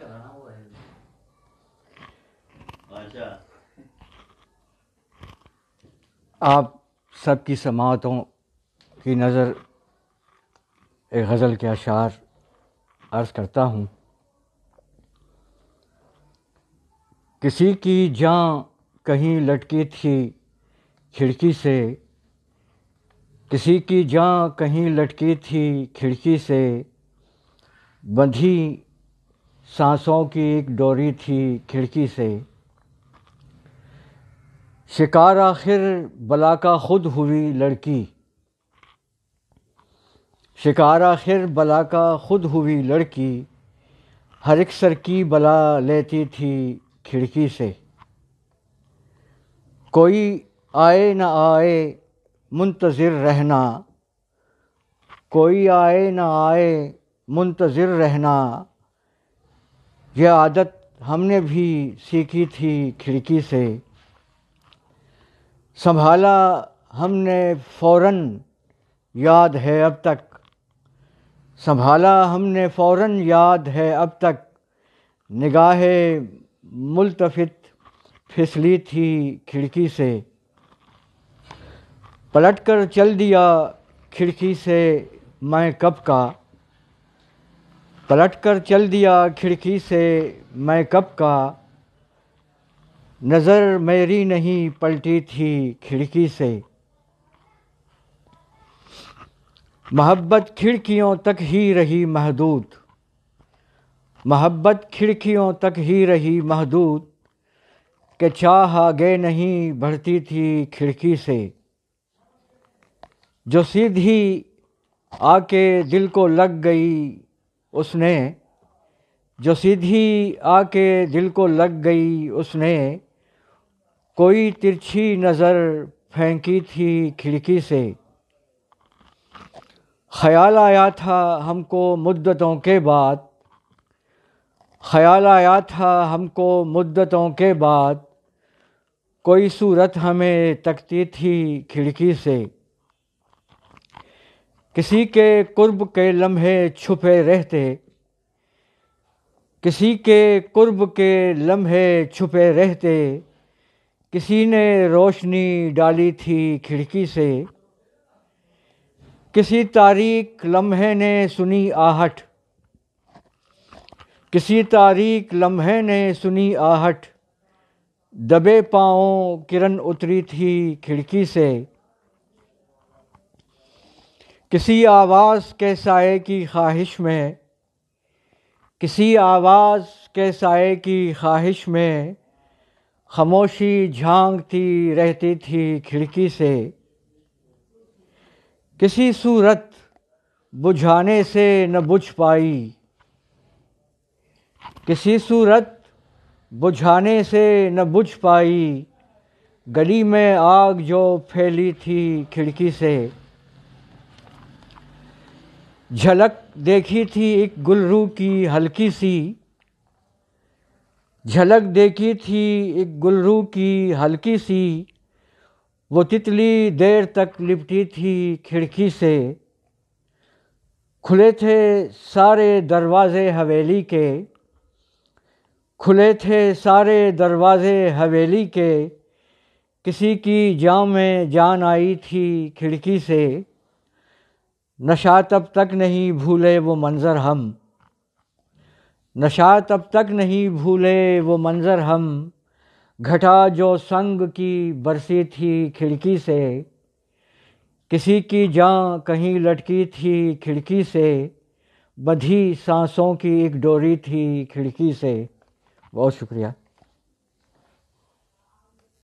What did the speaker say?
चलाना वो है अच्छा आप सबकी समातों की नज़र एक गज़ल के अशार अर्ज़ करता हूँ किसी की जान कहीं लटकी थी खिड़की से किसी की जान कहीं लटकी थी खिड़की से बंधी सांसों की एक डोरी थी खिड़की से शिकार आखिर बला का खुद हुई लड़की शिकार आखिर बला का खुद हुई लड़की हर एक सर की बला लेती थी खिड़की से कोई आए न आए मुंतज़र रहना कोई आए न आए मुंतज़र रहना यह आदत हमने भी सीखी थी खिड़की से संभाला हमने फौरन याद है अब तक संभाला हमने फौरन याद है अब तक निगाहें मुलतफित फिसली थी खिड़की से पलट कर चल दिया खिड़की से मैं कब का पलट कर चल दिया खिड़की से मैं कब का नज़र मेरी नहीं पलटी थी खिड़की से मोहब्बत खिड़कियों तक ही रही महदूद मोहब्बत खिड़कियों तक ही रही महदूद के चाह आगे नहीं बढ़ती थी खिड़की से जो सीधी आके दिल को लग गई उसने जो सीधी आके दिल को लग गई उसने कोई तिरछी नज़र फेंकी थी खिड़की से ख्याल आया था हमको मुद्दतों के बाद ख्याल आया था हमको मुद्दतों के बाद कोई सूरत हमें तकती थी खिड़की से किसी के कुर्ब के लम्हे छुपे रहते किसी के कुर्ब के लम्हे छुपे रहते किसी ने रोशनी डाली थी खिड़की से किसी तारीख लम्हे ने सुनी आहट किसी तारीख लम्हे ने सुनी आहट दबे पाँव किरण उतरी थी खिड़की से किसी आवाज़ के साए की ख्वाहिश में किसी आवाज़ के साए की ख्वाहिश में खामोशी झांकती रहती थी खिड़की से किसी सूरत बुझाने से न बुझ पाई किसी सूरत बुझाने से न बुझ पाई गली में आग जो फैली थी खिड़की से झलक देखी थी एक गुलरू की हल्की सी झलक देखी थी एक गुलरू की हल्की सी वो तितली देर तक लिपटी थी खिड़की से खुले थे सारे दरवाज़े हवेली के खुले थे सारे दरवाज़े हवेली के किसी की जाम में जान आई थी खिड़की से नशा तब तक नहीं भूले वो मंज़र हम नशा तब तक नहीं भूले वो मंज़र हम घटा जो संग की बरसी थी खिड़की से किसी की जान कहीं लटकी थी खिड़की से बधी सांसों की एक डोरी थी खिड़की से बहुत शुक्रिया